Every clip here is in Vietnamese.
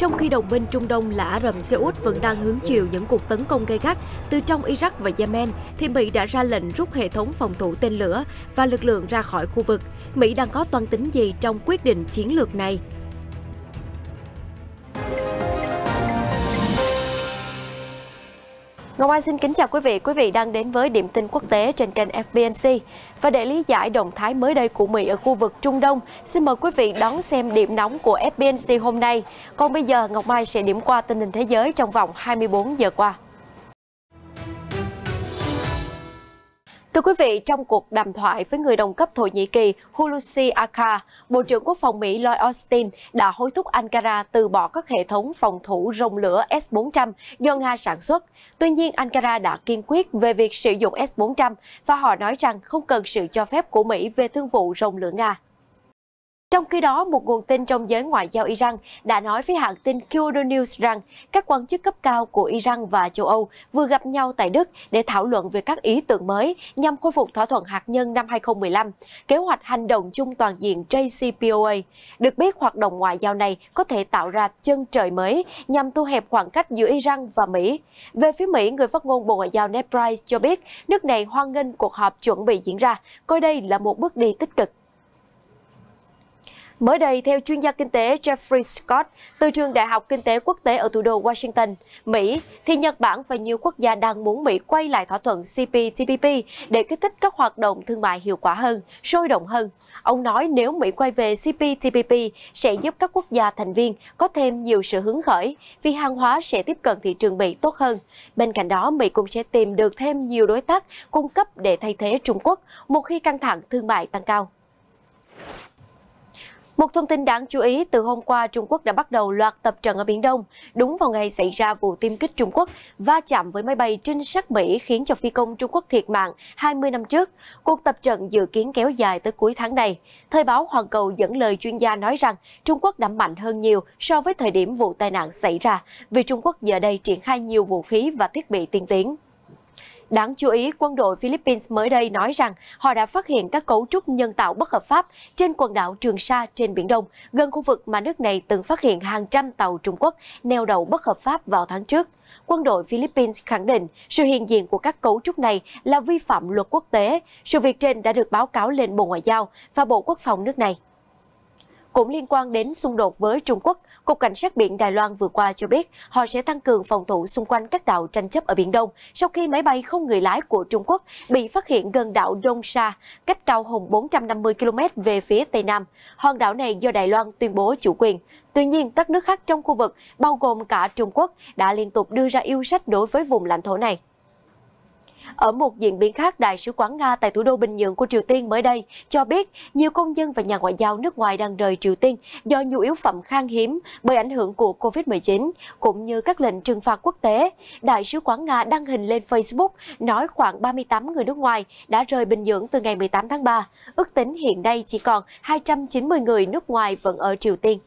trong khi đồng minh Trung Đông là Ả Rập Xê Út vẫn đang hứng chịu những cuộc tấn công gay gắt từ trong Iraq và Yemen, thì Mỹ đã ra lệnh rút hệ thống phòng thủ tên lửa và lực lượng ra khỏi khu vực. Mỹ đang có toan tính gì trong quyết định chiến lược này? Ngọc Anh xin kính chào quý vị. Quý vị đang đến với điểm tin quốc tế trên kênh FBNC. Và để lý giải động thái mới đây của Mỹ ở khu vực Trung Đông, xin mời quý vị đón xem điểm nóng của FBNC hôm nay. Còn bây giờ, Ngọc Mai sẽ điểm qua tình hình thế giới trong vòng 24 giờ qua. Thưa quý vị, trong cuộc đàm thoại với người đồng cấp Thổ Nhĩ Kỳ Hulusi Akar, Bộ trưởng Quốc phòng Mỹ Lloyd Austin đã hối thúc Ankara từ bỏ các hệ thống phòng thủ rồng lửa S-400 do Nga sản xuất. Tuy nhiên, Ankara đã kiên quyết về việc sử dụng S-400 và họ nói rằng không cần sự cho phép của Mỹ về thương vụ rồng lửa Nga. Trong khi đó, một nguồn tin trong giới ngoại giao Iran đã nói với hãng tin Kyodo News rằng các quan chức cấp cao của Iran và châu Âu vừa gặp nhau tại Đức để thảo luận về các ý tưởng mới nhằm khôi phục thỏa thuận hạt nhân năm 2015, kế hoạch hành động chung toàn diện JCPOA. Được biết, hoạt động ngoại giao này có thể tạo ra chân trời mới nhằm thu hẹp khoảng cách giữa Iran và Mỹ. Về phía Mỹ, người phát ngôn Bộ Ngoại giao Ned Price cho biết nước này hoan nghênh cuộc họp chuẩn bị diễn ra, coi đây là một bước đi tích cực. Mới đây, theo chuyên gia kinh tế Jeffrey Scott từ trường Đại học Kinh tế Quốc tế ở thủ đô Washington, Mỹ, thì Nhật Bản và nhiều quốc gia đang muốn Mỹ quay lại thỏa thuận CPTPP để kích thích các hoạt động thương mại hiệu quả hơn, sôi động hơn. Ông nói nếu Mỹ quay về CPTPP sẽ giúp các quốc gia thành viên có thêm nhiều sự hứng khởi vì hàng hóa sẽ tiếp cận thị trường Mỹ tốt hơn. Bên cạnh đó, Mỹ cũng sẽ tìm được thêm nhiều đối tác cung cấp để thay thế Trung Quốc một khi căng thẳng thương mại tăng cao. Một thông tin đáng chú ý, từ hôm qua Trung Quốc đã bắt đầu loạt tập trận ở Biển Đông, đúng vào ngày xảy ra vụ tiêm kích Trung Quốc va chạm với máy bay trinh sát Mỹ khiến cho phi công Trung Quốc thiệt mạng 20 năm trước. Cuộc tập trận dự kiến kéo dài tới cuối tháng này. Thời báo Hoàn Cầu dẫn lời chuyên gia nói rằng Trung Quốc đã mạnh hơn nhiều so với thời điểm vụ tai nạn xảy ra, vì Trung Quốc giờ đây triển khai nhiều vũ khí và thiết bị tiên tiến. Đáng chú ý, quân đội Philippines mới đây nói rằng họ đã phát hiện các cấu trúc nhân tạo bất hợp pháp trên quần đảo Trường Sa trên Biển Đông, gần khu vực mà nước này từng phát hiện hàng trăm tàu Trung Quốc neo đậu bất hợp pháp vào tháng trước. Quân đội Philippines khẳng định sự hiện diện của các cấu trúc này là vi phạm luật quốc tế. Sự việc trên đã được báo cáo lên Bộ Ngoại giao và Bộ Quốc phòng nước này. Cũng liên quan đến xung đột với Trung Quốc, Cục Cảnh sát biển Đài Loan vừa qua cho biết họ sẽ tăng cường phòng thủ xung quanh các đảo tranh chấp ở Biển Đông sau khi máy bay không người lái của Trung Quốc bị phát hiện gần đảo Đông Sa, cách cao hùng 450 km về phía Tây Nam. Hòn đảo này do Đài Loan tuyên bố chủ quyền. Tuy nhiên, các nước khác trong khu vực, bao gồm cả Trung Quốc, đã liên tục đưa ra yêu sách đối với vùng lãnh thổ này. Ở một diễn biến khác, Đại sứ quán Nga tại thủ đô Bình Nhưỡng của Triều Tiên mới đây cho biết nhiều công dân và nhà ngoại giao nước ngoài đang rời Triều Tiên do nhu yếu phẩm khan hiếm bởi ảnh hưởng của COVID-19, cũng như các lệnh trừng phạt quốc tế. Đại sứ quán Nga đăng hình lên Facebook nói khoảng 38 người nước ngoài đã rời Bình Nhưỡng từ ngày 18 tháng 3. Ước tính hiện nay chỉ còn 290 người nước ngoài vẫn ở Triều Tiên.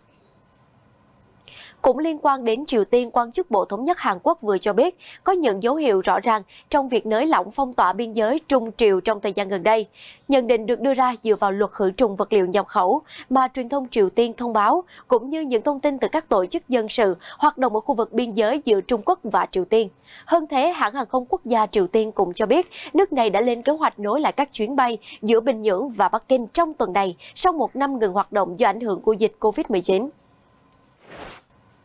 Cũng liên quan đến Triều Tiên, quan chức Bộ Thống nhất Hàn Quốc vừa cho biết có những dấu hiệu rõ ràng trong việc nới lỏng phong tỏa biên giới Trung Triều trong thời gian gần đây. Nhận định được đưa ra dựa vào luật khử trùng vật liệu nhập khẩu mà truyền thông Triều Tiên thông báo, cũng như những thông tin từ các tổ chức dân sự hoạt động ở khu vực biên giới giữa Trung Quốc và Triều Tiên. Hơn thế, hãng hàng không quốc gia Triều Tiên cũng cho biết nước này đã lên kế hoạch nối lại các chuyến bay giữa Bình Nhưỡng và Bắc Kinh trong tuần này sau một năm ngừng hoạt động do ảnh hưởng của dịch COVID-19.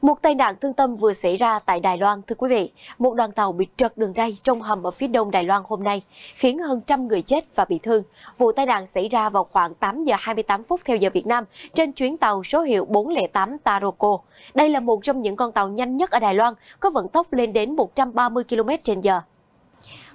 Một tai nạn thương tâm vừa xảy ra tại Đài Loan, thưa quý vị. Một đoàn tàu bị trật đường ray trong hầm ở phía đông Đài Loan hôm nay, khiến hơn trăm người chết và bị thương. Vụ tai nạn xảy ra vào khoảng 8 giờ 28 phút theo giờ Việt Nam trên chuyến tàu số hiệu 408 Taroko. Đây là một trong những con tàu nhanh nhất ở Đài Loan, có vận tốc lên đến 130 km h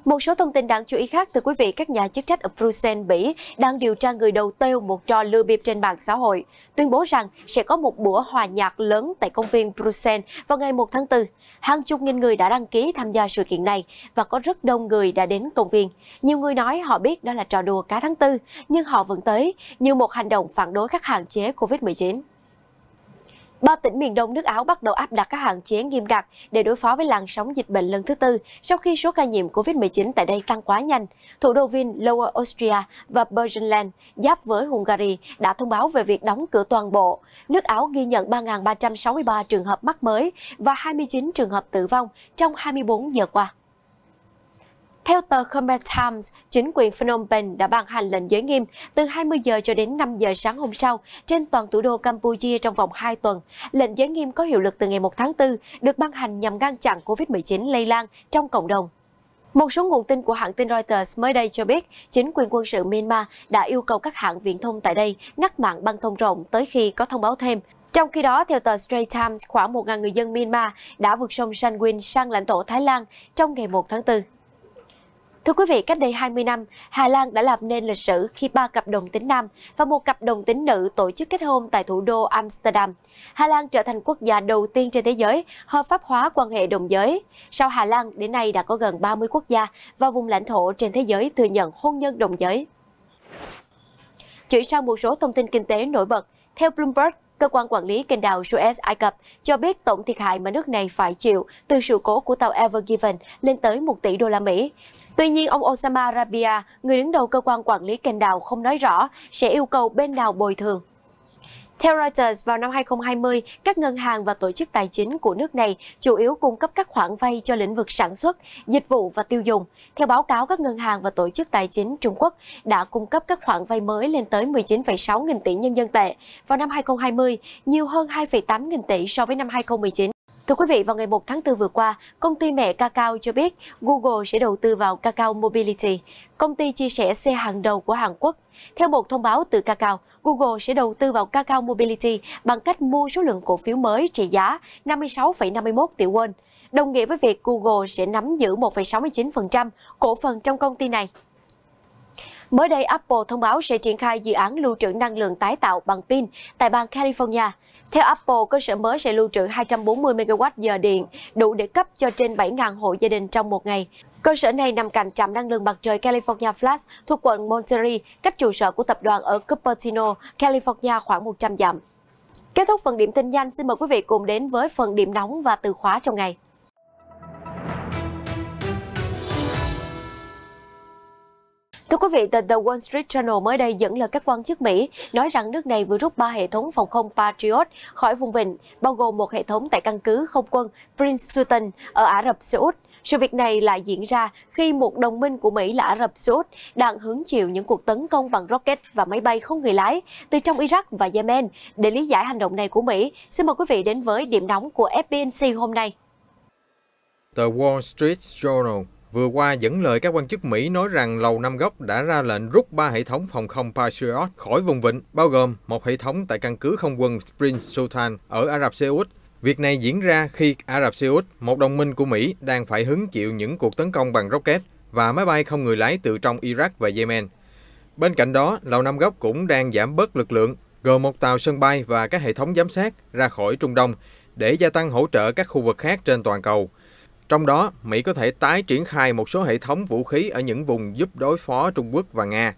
một số thông tin đáng chú ý khác từ quý vị, các nhà chức trách ở Bruxelles, Bỉ đang điều tra người đầu têu một trò lừa bịp trên mạng xã hội, tuyên bố rằng sẽ có một bữa hòa nhạc lớn tại công viên Bruxelles vào ngày 1 tháng 4. Hàng chục nghìn người đã đăng ký tham gia sự kiện này và có rất đông người đã đến công viên. Nhiều người nói họ biết đó là trò đùa cá tháng 4, nhưng họ vẫn tới như một hành động phản đối các hạn chế COVID-19. Ba tỉnh miền đông nước Áo bắt đầu áp đặt các hạn chế nghiêm ngặt để đối phó với làn sóng dịch bệnh lần thứ tư sau khi số ca nhiễm COVID-19 tại đây tăng quá nhanh. Thủ đô Vinh, Lower Austria và Bergenland giáp với Hungary đã thông báo về việc đóng cửa toàn bộ. Nước Áo ghi nhận 3.363 trường hợp mắc mới và 29 trường hợp tử vong trong 24 giờ qua. Theo tờ Khmer Times, chính quyền Phnom Penh đã ban hành lệnh giới nghiêm từ 20 giờ cho đến 5 giờ sáng hôm sau trên toàn thủ đô Campuchia trong vòng 2 tuần. Lệnh giới nghiêm có hiệu lực từ ngày 1 tháng 4, được ban hành nhằm ngăn chặn COVID-19 lây lan trong cộng đồng. Một số nguồn tin của hãng tin Reuters mới đây cho biết chính quyền quân sự Myanmar đã yêu cầu các hãng viễn thông tại đây ngắt mạng băng thông rộng tới khi có thông báo thêm. Trong khi đó, theo tờ Strait Times, khoảng 1.000 người dân Myanmar đã vượt sông Sanguin sang lãnh thổ Thái Lan trong ngày 1 tháng 4. Thưa quý vị, cách đây 20 năm, Hà Lan đã làm nên lịch sử khi ba cặp đồng tính nam và một cặp đồng tính nữ tổ chức kết hôn tại thủ đô Amsterdam. Hà Lan trở thành quốc gia đầu tiên trên thế giới hợp pháp hóa quan hệ đồng giới. Sau Hà Lan, đến nay đã có gần 30 quốc gia và vùng lãnh thổ trên thế giới thừa nhận hôn nhân đồng giới. Chuyển sang một số thông tin kinh tế nổi bật, theo Bloomberg, cơ quan quản lý kênh đào Suez Ai Cập cho biết tổng thiệt hại mà nước này phải chịu từ sự cố của tàu Ever Given lên tới 1 tỷ đô la Mỹ. Tuy nhiên, ông Osama Rabia, người đứng đầu cơ quan quản lý kênh đào không nói rõ sẽ yêu cầu bên nào bồi thường. Theo Reuters, vào năm 2020, các ngân hàng và tổ chức tài chính của nước này chủ yếu cung cấp các khoản vay cho lĩnh vực sản xuất, dịch vụ và tiêu dùng. Theo báo cáo, các ngân hàng và tổ chức tài chính Trung Quốc đã cung cấp các khoản vay mới lên tới 19,6 nghìn tỷ nhân dân tệ vào năm 2020, nhiều hơn 2,8 nghìn tỷ so với năm 2019. Thưa quý vị, vào ngày 1 tháng 4 vừa qua, công ty mẹ Kakao cho biết Google sẽ đầu tư vào Kakao Mobility, công ty chia sẻ xe hàng đầu của Hàn Quốc. Theo một thông báo từ Kakao, Google sẽ đầu tư vào Kakao Mobility bằng cách mua số lượng cổ phiếu mới trị giá 56,51 tỷ won, đồng nghĩa với việc Google sẽ nắm giữ 1,69% cổ phần trong công ty này. Mới đây, Apple thông báo sẽ triển khai dự án lưu trữ năng lượng tái tạo bằng pin tại bang California – theo Apple, cơ sở mới sẽ lưu trữ 240 MWh điện, đủ để cấp cho trên 7.000 hộ gia đình trong một ngày. Cơ sở này nằm cạnh trạm năng lượng mặt trời California Flash thuộc quận Monterey, cách trụ sở của tập đoàn ở Cupertino, California khoảng 100 dặm. Kết thúc phần điểm tin nhanh, xin mời quý vị cùng đến với phần điểm nóng và từ khóa trong ngày. Thưa quý vị, tờ The Wall Street Journal mới đây dẫn lời các quan chức Mỹ nói rằng nước này vừa rút 3 hệ thống phòng không Patriot khỏi vùng vịnh, bao gồm một hệ thống tại căn cứ không quân Prince Sultan ở Ả Rập Xê Út. Sự việc này lại diễn ra khi một đồng minh của Mỹ là Ả Rập Xê Út đang hứng chịu những cuộc tấn công bằng rocket và máy bay không người lái từ trong Iraq và Yemen. Để lý giải hành động này của Mỹ, xin mời quý vị đến với điểm nóng của FBNC hôm nay. The Wall Street Journal vừa qua dẫn lời các quan chức Mỹ nói rằng Lầu Năm Góc đã ra lệnh rút ba hệ thống phòng không Patriot khỏi vùng vịnh, bao gồm một hệ thống tại căn cứ không quân Prince Sultan ở Ả Rập Xê Út. Việc này diễn ra khi Ả Rập Xê Út, một đồng minh của Mỹ, đang phải hứng chịu những cuộc tấn công bằng rocket và máy bay không người lái từ trong Iraq và Yemen. Bên cạnh đó, Lầu Năm Góc cũng đang giảm bớt lực lượng, gồm một tàu sân bay và các hệ thống giám sát ra khỏi Trung Đông để gia tăng hỗ trợ các khu vực khác trên toàn cầu – trong đó, Mỹ có thể tái triển khai một số hệ thống vũ khí ở những vùng giúp đối phó Trung Quốc và Nga.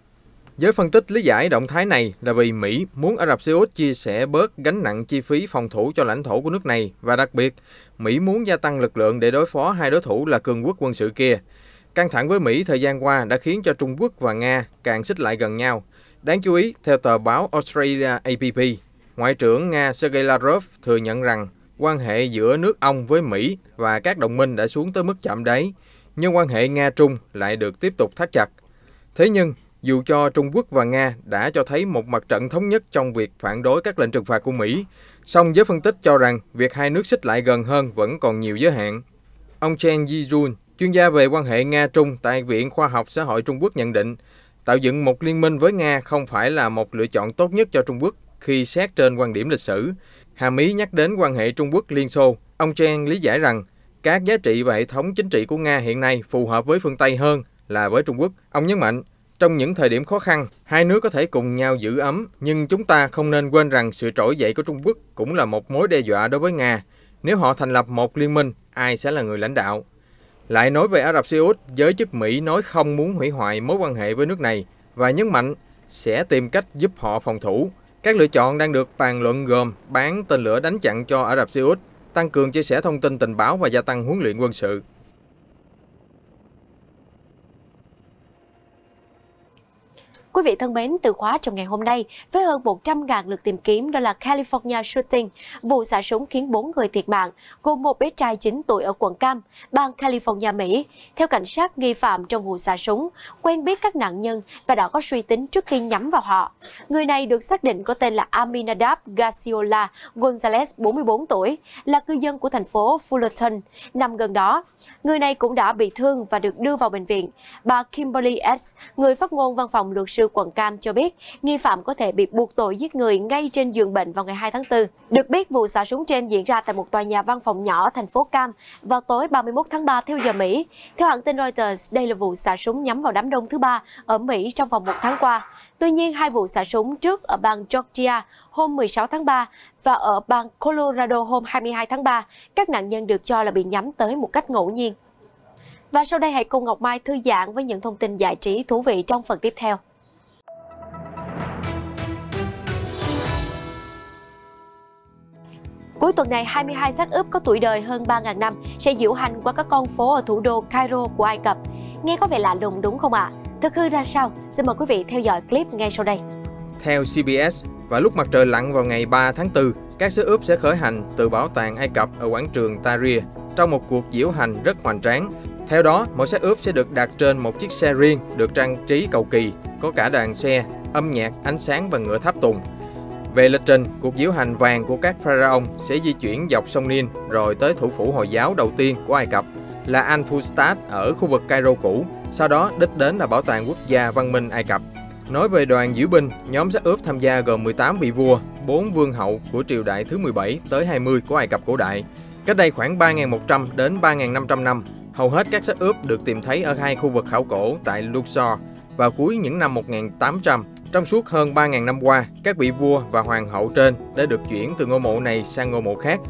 Giới phân tích lý giải động thái này là vì Mỹ muốn Ả Rập Xê Út chia sẻ bớt gánh nặng chi phí phòng thủ cho lãnh thổ của nước này và đặc biệt, Mỹ muốn gia tăng lực lượng để đối phó hai đối thủ là cường quốc quân sự kia. Căng thẳng với Mỹ thời gian qua đã khiến cho Trung Quốc và Nga càng xích lại gần nhau. Đáng chú ý, theo tờ báo Australia APP, Ngoại trưởng Nga Sergei Lavrov thừa nhận rằng quan hệ giữa nước ông với Mỹ và các đồng minh đã xuống tới mức chạm đáy, nhưng quan hệ Nga-Trung lại được tiếp tục thắt chặt. Thế nhưng, dù cho Trung Quốc và Nga đã cho thấy một mặt trận thống nhất trong việc phản đối các lệnh trừng phạt của Mỹ, song giới phân tích cho rằng việc hai nước xích lại gần hơn vẫn còn nhiều giới hạn. Ông Chen Yijun, chuyên gia về quan hệ Nga-Trung tại Viện Khoa học Xã hội Trung Quốc nhận định, tạo dựng một liên minh với Nga không phải là một lựa chọn tốt nhất cho Trung Quốc khi xét trên quan điểm lịch sử, Hà Mỹ nhắc đến quan hệ Trung Quốc-Liên Xô, ông Chen lý giải rằng các giá trị và hệ thống chính trị của Nga hiện nay phù hợp với phương Tây hơn là với Trung Quốc. Ông nhấn mạnh, trong những thời điểm khó khăn, hai nước có thể cùng nhau giữ ấm, nhưng chúng ta không nên quên rằng sự trỗi dậy của Trung Quốc cũng là một mối đe dọa đối với Nga. Nếu họ thành lập một liên minh, ai sẽ là người lãnh đạo? Lại nói về Ả Rập Xê Út, giới chức Mỹ nói không muốn hủy hoại mối quan hệ với nước này và nhấn mạnh sẽ tìm cách giúp họ phòng thủ. Các lựa chọn đang được bàn luận gồm bán tên lửa đánh chặn cho Ả Rập Xê Út, tăng cường chia sẻ thông tin tình báo và gia tăng huấn luyện quân sự. Quý vị thân mến, từ khóa trong ngày hôm nay, với hơn 100.000 lượt tìm kiếm đó là California Shooting, vụ xả súng khiến 4 người thiệt mạng, gồm một bé trai 9 tuổi ở quận Cam, bang California, Mỹ. Theo cảnh sát, nghi phạm trong vụ xả súng quen biết các nạn nhân và đã có suy tính trước khi nhắm vào họ. Người này được xác định có tên là Aminadab Gasiola Gonzalez, 44 tuổi, là cư dân của thành phố Fullerton, nằm gần đó. Người này cũng đã bị thương và được đưa vào bệnh viện. Bà Kimberly S., người phát ngôn văn phòng luật sư Lưu Quận Cam cho biết, nghi phạm có thể bị buộc tội giết người ngay trên giường bệnh vào ngày 2 tháng 4. Được biết, vụ xả súng trên diễn ra tại một tòa nhà văn phòng nhỏ thành phố Cam vào tối 31 tháng 3 theo giờ Mỹ. Theo hãng tin Reuters, đây là vụ xả súng nhắm vào đám đông thứ ba ở Mỹ trong vòng một tháng qua. Tuy nhiên, hai vụ xả súng trước ở bang Georgia hôm 16 tháng 3 và ở bang Colorado hôm 22 tháng 3, các nạn nhân được cho là bị nhắm tới một cách ngẫu nhiên. Và sau đây hãy cùng Ngọc Mai thư giãn với những thông tin giải trí thú vị trong phần tiếp theo. Cuối tuần này, 22 xác ướp có tuổi đời hơn 3.000 năm sẽ diễu hành qua các con phố ở thủ đô Cairo của Ai Cập. Nghe có vẻ lạ lùng đúng không ạ? À? Thực hư ra sao? Xin mời quý vị theo dõi clip ngay sau đây. Theo CBS, vào lúc mặt trời lặn vào ngày 3 tháng 4, các sứ ướp sẽ khởi hành từ bảo tàng Ai Cập ở quảng trường Tahrir trong một cuộc diễu hành rất hoành tráng. Theo đó, mỗi xác ướp sẽ được đặt trên một chiếc xe riêng được trang trí cầu kỳ, có cả đoàn xe, âm nhạc, ánh sáng và ngựa tháp tùng. Về lịch trình, cuộc diễu hành vàng của các pharaoh sẽ di chuyển dọc sông Nin rồi tới thủ phủ Hồi giáo đầu tiên của Ai Cập là al Fustat ở khu vực Cairo cũ, sau đó đích đến là Bảo tàng Quốc gia Văn minh Ai Cập. Nói về đoàn diễu binh, nhóm sắc ướp tham gia gồm 18 vị vua, 4 vương hậu của triều đại thứ 17 tới 20 của Ai Cập cổ đại. Cách đây khoảng 3.100 đến 3.500 năm, hầu hết các xác ướp được tìm thấy ở hai khu vực khảo cổ tại Luxor vào cuối những năm 1800 trong suốt hơn 3.000 năm qua, các vị vua và hoàng hậu trên đã được chuyển từ ngôi mộ này sang ngôi mộ khác,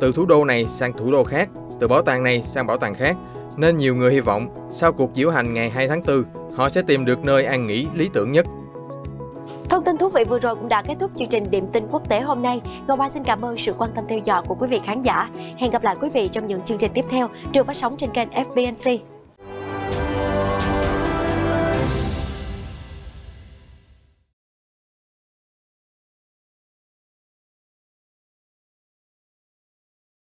từ thủ đô này sang thủ đô khác, từ bảo tàng này sang bảo tàng khác, nên nhiều người hy vọng sau cuộc diễu hành ngày 2 tháng 4, họ sẽ tìm được nơi an nghỉ lý tưởng nhất. Thông tin thú vị vừa rồi cũng đã kết thúc chương trình Điểm tin quốc tế hôm nay. Ngọc Ba xin cảm ơn sự quan tâm theo dõi của quý vị khán giả. Hẹn gặp lại quý vị trong những chương trình tiếp theo được phát sóng trên kênh FBNC.